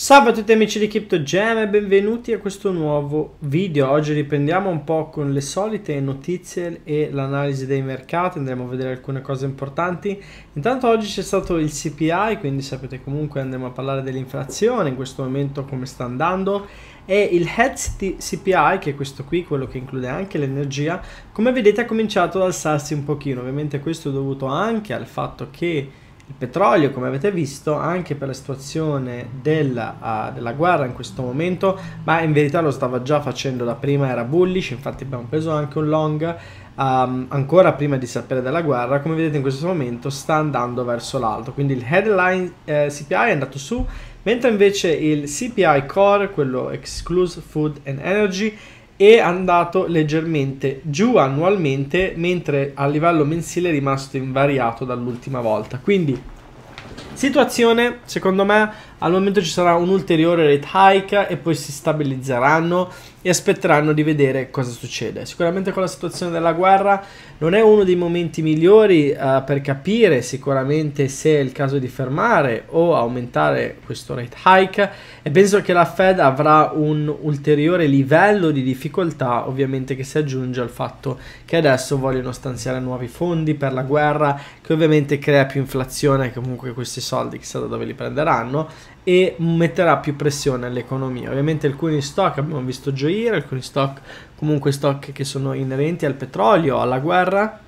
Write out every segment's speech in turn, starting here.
Salve a tutti amici di CryptoGem e benvenuti a questo nuovo video. Oggi riprendiamo un po' con le solite notizie e l'analisi dei mercati, andremo a vedere alcune cose importanti. Intanto oggi c'è stato il CPI, quindi sapete comunque andremo a parlare dell'inflazione, in questo momento come sta andando, e il Head CPI, che è questo qui, quello che include anche l'energia, come vedete ha cominciato ad alzarsi un pochino. Ovviamente questo è dovuto anche al fatto che il petrolio, come avete visto, anche per la situazione della, uh, della, guerra in questo momento, ma in verità lo stava già facendo da prima, era bullish, infatti abbiamo preso anche un long, um, ancora prima di sapere della guerra, come vedete in questo momento sta andando verso l'alto, quindi il headline eh, CPI è andato su, mentre invece il CPI core, quello exclusive food and energy, è andato leggermente giù annualmente, mentre a livello mensile è rimasto invariato dall'ultima volta. Quindi, situazione secondo me al momento ci sarà un ulteriore rate hike e poi si stabilizzeranno e aspetteranno di vedere cosa succede. Sicuramente con la situazione della guerra non è uno dei momenti migliori uh, per capire sicuramente se è il caso di fermare o aumentare questo rate hike e penso che la Fed avrà un ulteriore livello di difficoltà ovviamente che si aggiunge al fatto che adesso vogliono stanziare nuovi fondi per la guerra che ovviamente crea più inflazione comunque questi soldi chissà da dove li prenderanno e metterà più pressione all'economia. Ovviamente alcuni stock abbiamo visto gioire, alcuni stock comunque stock che sono inerenti al petrolio, alla guerra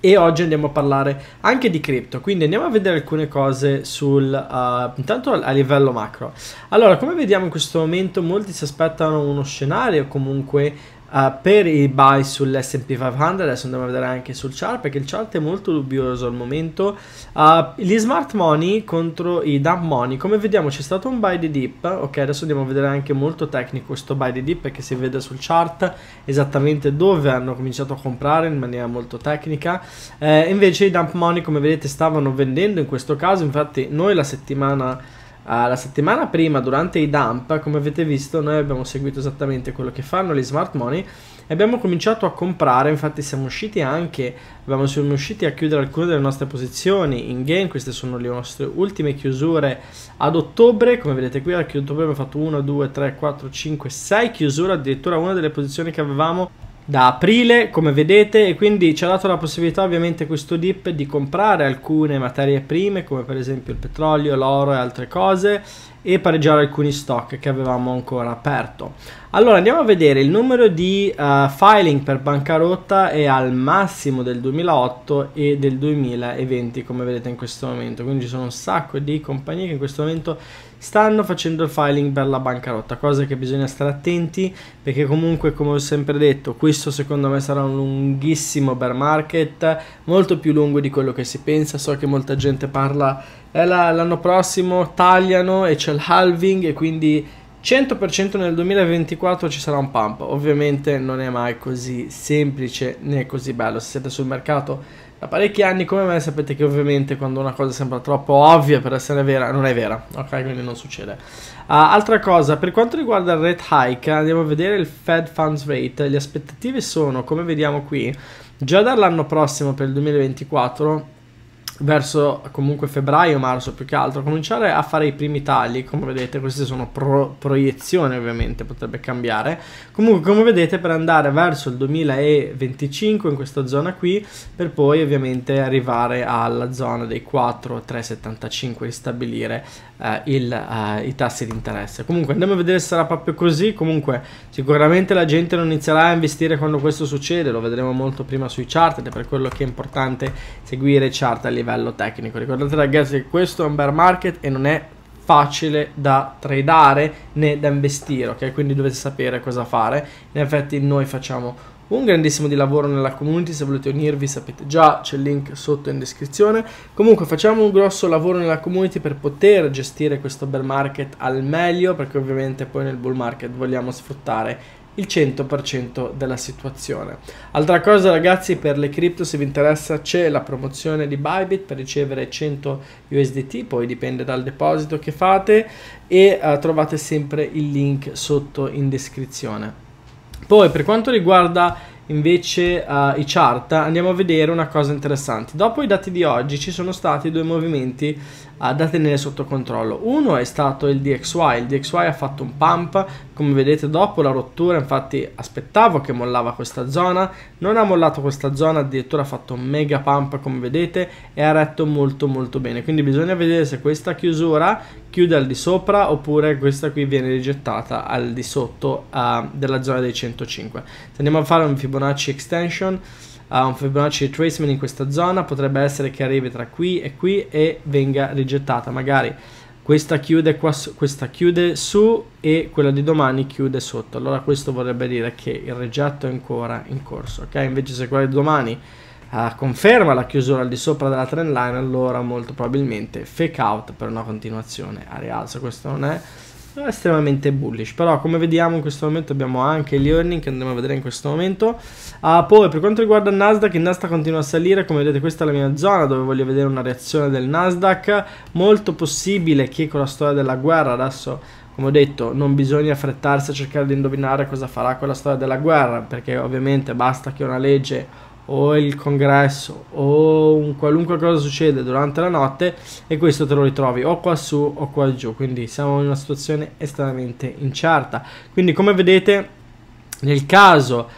e oggi andiamo a parlare anche di cripto, quindi andiamo a vedere alcune cose sul uh, intanto a livello macro. Allora, come vediamo in questo momento molti si aspettano uno scenario comunque Uh, per i buy sull'S&P 500 adesso andiamo a vedere anche sul chart perché il chart è molto dubbioso al momento uh, gli smart money contro i dump money come vediamo c'è stato un buy di dip ok adesso andiamo a vedere anche molto tecnico questo buy di dip perché si vede sul chart esattamente dove hanno cominciato a comprare in maniera molto tecnica uh, invece i dump money come vedete stavano vendendo in questo caso infatti noi la settimana Ah, la settimana prima, durante i dump, come avete visto, noi abbiamo seguito esattamente quello che fanno gli smart money e abbiamo cominciato a comprare. Infatti, siamo usciti anche, abbiamo, siamo riusciti a chiudere alcune delle nostre posizioni in game. Queste sono le nostre ultime chiusure ad ottobre. Come vedete qui, a ottobre abbiamo fatto 1, 2, 3, 4, 5, 6 chiusure. Addirittura una delle posizioni che avevamo da aprile come vedete e quindi ci ha dato la possibilità ovviamente questo dip di comprare alcune materie prime come per esempio il petrolio, l'oro e altre cose e pareggiare alcuni stock che avevamo ancora aperto allora andiamo a vedere il numero di uh, filing per bancarotta è al massimo del 2008 e del 2020 come vedete in questo momento quindi ci sono un sacco di compagnie che in questo momento stanno facendo il filing per la bancarotta, cosa che bisogna stare attenti perché comunque come ho sempre detto questo secondo me sarà un lunghissimo bear market, molto più lungo di quello che si pensa, so che molta gente parla eh, l'anno prossimo tagliano e c'è il halving e quindi 100% nel 2024 ci sarà un pump, ovviamente non è mai così semplice né così bello, se siete sul mercato da parecchi anni come me sapete che ovviamente quando una cosa sembra troppo ovvia per essere vera, non è vera, ok? Quindi non succede. Uh, altra cosa, per quanto riguarda il rate hike, andiamo a vedere il Fed Funds Rate. Le aspettative sono, come vediamo qui, già dall'anno prossimo per il 2024 verso comunque febbraio, marzo più che altro, cominciare a fare i primi tagli, come vedete queste sono pro proiezioni ovviamente, potrebbe cambiare, comunque come vedete per andare verso il 2025 in questa zona qui, per poi ovviamente arrivare alla zona dei 4 375 e stabilire eh, il, eh, i tassi di interesse. Comunque andiamo a vedere se sarà proprio così, comunque sicuramente la gente non inizierà a investire quando questo succede, lo vedremo molto prima sui chart ed è per quello che è importante seguire i chart a livello livello tecnico. Ricordate ragazzi che questo è un bear market e non è facile da tradare né da investire, ok? Quindi dovete sapere cosa fare. In effetti noi facciamo un grandissimo di lavoro nella community, se volete unirvi sapete già, c'è il link sotto in descrizione. Comunque facciamo un grosso lavoro nella community per poter gestire questo bear market al meglio, perché ovviamente poi nel bull market vogliamo sfruttare il 100% della situazione. Altra cosa ragazzi per le cripto se vi interessa c'è la promozione di Bybit per ricevere 100 USDT, poi dipende dal deposito che fate e uh, trovate sempre il link sotto in descrizione. Poi per quanto riguarda invece uh, i chart, andiamo a vedere una cosa interessante. Dopo i dati di oggi ci sono stati due movimenti uh, da tenere sotto controllo. Uno è stato il DXY, il DXY ha fatto un pump, come vedete dopo la rottura, infatti aspettavo che mollava questa zona, non ha mollato questa zona, addirittura ha fatto un mega pump come vedete e ha retto molto molto bene. Quindi bisogna vedere se questa chiusura chiude al di sopra oppure questa qui viene rigettata al di sotto uh, della zona dei 105 se andiamo a fare un Fibonacci extension uh, un Fibonacci retracement in questa zona potrebbe essere che arrivi tra qui e qui e venga rigettata magari questa chiude, qua questa chiude su e quella di domani chiude sotto allora questo vorrebbe dire che il rigetto è ancora in corso ok invece se quella di domani Ah, conferma la chiusura al di sopra della trend line, allora molto probabilmente fake out per una continuazione a rialzo. Questo non è estremamente bullish però come vediamo in questo momento abbiamo anche gli earning che andremo a vedere in questo momento uh, poi per quanto riguarda il Nasdaq il Nasdaq continua a salire come vedete questa è la mia zona dove voglio vedere una reazione del Nasdaq molto possibile che con la storia della guerra adesso come ho detto non bisogna affrettarsi a cercare di indovinare cosa farà con la storia della guerra perché ovviamente basta che una legge o il congresso o un qualunque cosa succede durante la notte e questo te lo ritrovi o qua su o qua giù quindi siamo in una situazione estremamente incerta quindi come vedete nel caso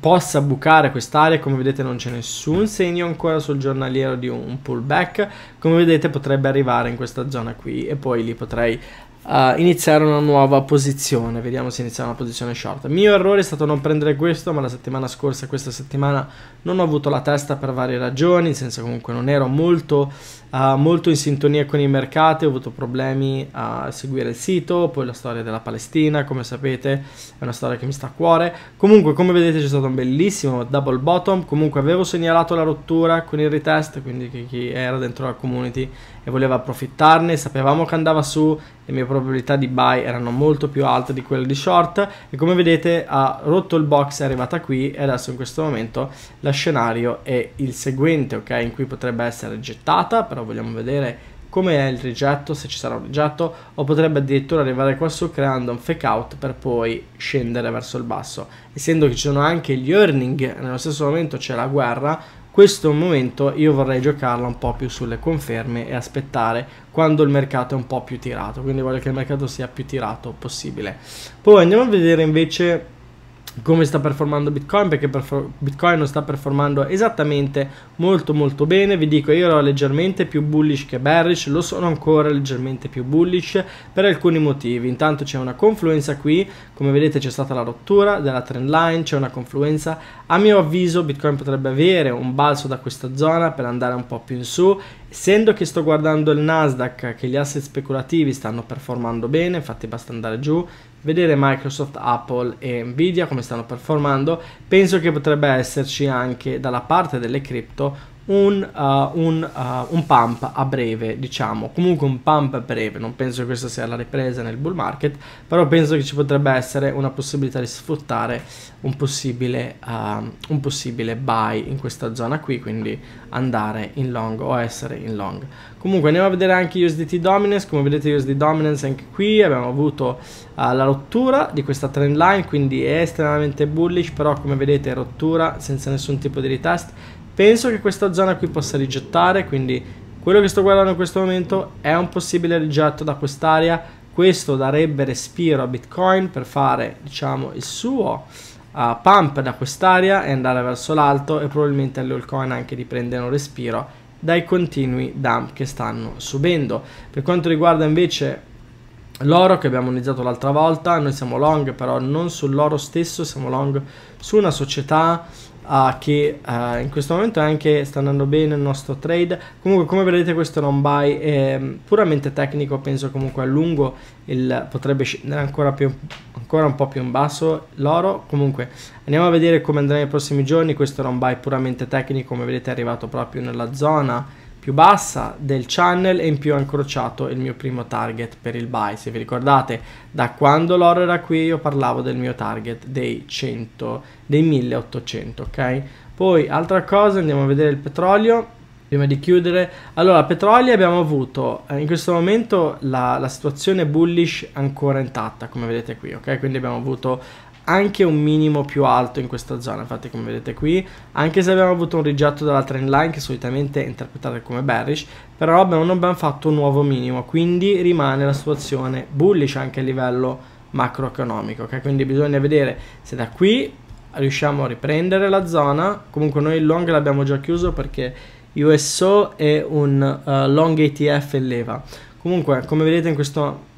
possa bucare quest'area come vedete non c'è nessun segno ancora sul giornaliero di un pullback come vedete potrebbe arrivare in questa zona qui e poi lì potrei uh, iniziare una nuova posizione. Vediamo se iniziamo una posizione short. Il mio errore è stato non prendere questo, ma la settimana scorsa, questa settimana, non ho avuto la testa per varie ragioni, nel senso comunque non ero molto Uh, molto in sintonia con i mercati, ho avuto problemi a seguire il sito, poi la storia della Palestina, come sapete, è una storia che mi sta a cuore. Comunque, come vedete, c'è stato un bellissimo double bottom. Comunque, avevo segnalato la rottura con il retest, quindi chi era dentro la community e voleva approfittarne, sapevamo che andava su, le mie probabilità di buy erano molto più alte di quelle di short e come vedete ha rotto il box, è arrivata qui e adesso in questo momento la scenario è il seguente, ok, in cui potrebbe essere gettata, però vogliamo vedere come è il rigetto, se ci sarà un rigetto, o potrebbe addirittura arrivare qua su creando un fake out per poi scendere verso il basso. Essendo che ci sono anche gli earning, nello stesso momento c'è la guerra, questo momento io vorrei giocarla un po' più sulle conferme e aspettare quando il mercato è un po' più tirato, quindi voglio che il mercato sia più tirato possibile. Poi andiamo a vedere invece come sta performando Bitcoin perché perfor- Bitcoin non sta performando esattamente molto molto bene vi dico io ero leggermente più bullish che bearish lo sono ancora leggermente più bullish per alcuni motivi intanto c'è una confluenza qui come vedete c'è stata la rottura della trend line c'è una confluenza a mio avviso Bitcoin potrebbe avere un balzo da questa zona per andare un po' più in su essendo che sto guardando il Nasdaq che gli asset speculativi stanno performando bene infatti basta andare giù vedere Microsoft, Apple e Nvidia come stanno performando, penso che potrebbe esserci anche dalla parte delle cripto un, uh, un, uh, un, pump a breve, diciamo, comunque un pump a breve, non penso che questa sia la ripresa nel bull market, però penso che ci potrebbe essere una possibilità di sfruttare un possibile, uh, un possibile buy in questa zona qui, quindi andare in long o essere in long. Comunque andiamo a vedere anche USDT Dominance, come vedete USDT Dominance anche qui abbiamo avuto la rottura di questa trend line, quindi è estremamente bullish, però come vedete rottura senza nessun tipo di retest, Penso che questa zona qui possa rigettare, quindi quello che sto guardando in questo momento è un possibile rigetto da quest'area. Questo darebbe respiro a Bitcoin per fare, diciamo, il suo uh, pump da quest'area e andare verso l'alto e probabilmente le altcoin anche riprendono respiro dai continui dump che stanno subendo. Per quanto riguarda invece l'oro che abbiamo analizzato l'altra volta, noi siamo long però non sull'oro stesso, siamo long su una società Uh, che uh, in questo momento anche sta andando bene il nostro trade comunque come vedete questo non buy è mm, puramente tecnico penso comunque a lungo il, potrebbe scendere ancora, più, ancora un po' più in basso l'oro comunque andiamo a vedere come andrà nei prossimi giorni questo non buy puramente tecnico come vedete è arrivato proprio nella zona più bassa del channel e in più ho incrociato il mio primo target per il buy. Se vi ricordate, da quando l'oro era qui io parlavo del mio target dei 100, dei 1800, ok? Poi altra cosa, andiamo a vedere il petrolio prima di chiudere. Allora, petrolio abbiamo avuto eh, in questo momento la, la, situazione bullish ancora intatta, come vedete qui, ok? Quindi abbiamo avuto anche un minimo più alto in questa zona infatti come vedete qui anche se abbiamo avuto un rigetto dalla trend line che solitamente è interpretata come bearish però abbiamo, non abbiamo fatto un nuovo minimo quindi rimane la situazione bullish anche a livello macroeconomico okay? quindi bisogna vedere se da qui riusciamo a riprendere la zona comunque noi il long l'abbiamo già chiuso perché USO è un uh, long ETF in leva comunque come vedete in questo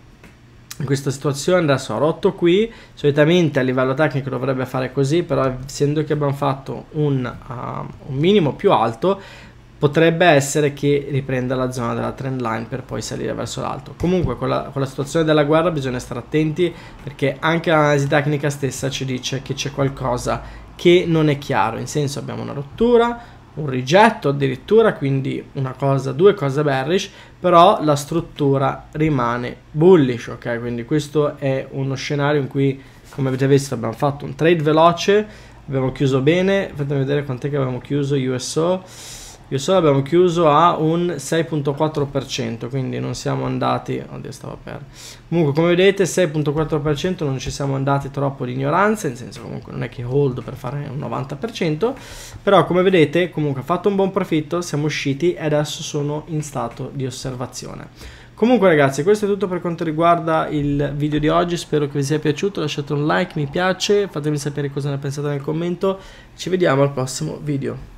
questa situazione adesso ha rotto qui solitamente a livello tecnico dovrebbe fare così però essendo che abbiamo fatto un, uh, un minimo più alto potrebbe essere che riprenda la zona della trend line per poi salire verso l'alto comunque con la, con la situazione della guerra bisogna stare attenti perché anche l'analisi tecnica stessa ci dice che c'è qualcosa che non è chiaro in senso abbiamo una rottura un rigetto addirittura, quindi una cosa, due cose bearish, però la struttura rimane bullish, ok? Quindi questo è uno scenario in cui, come avete visto, abbiamo fatto un trade veloce, abbiamo chiuso bene, fatemi vedere quant'è che abbiamo chiuso USO io solo abbiamo chiuso a un 6.4%, quindi non siamo andati... Oddio, stavo per... Comunque, come vedete, 6.4% non ci siamo andati troppo di ignoranza, nel senso comunque non è che hold per fare un 90%, però come vedete, comunque ha fatto un buon profitto, siamo usciti e adesso sono in stato di osservazione. Comunque ragazzi, questo è tutto per quanto riguarda il video di oggi, spero che vi sia piaciuto, lasciate un like, mi piace, fatemi sapere cosa ne pensate nel commento, ci vediamo al prossimo video.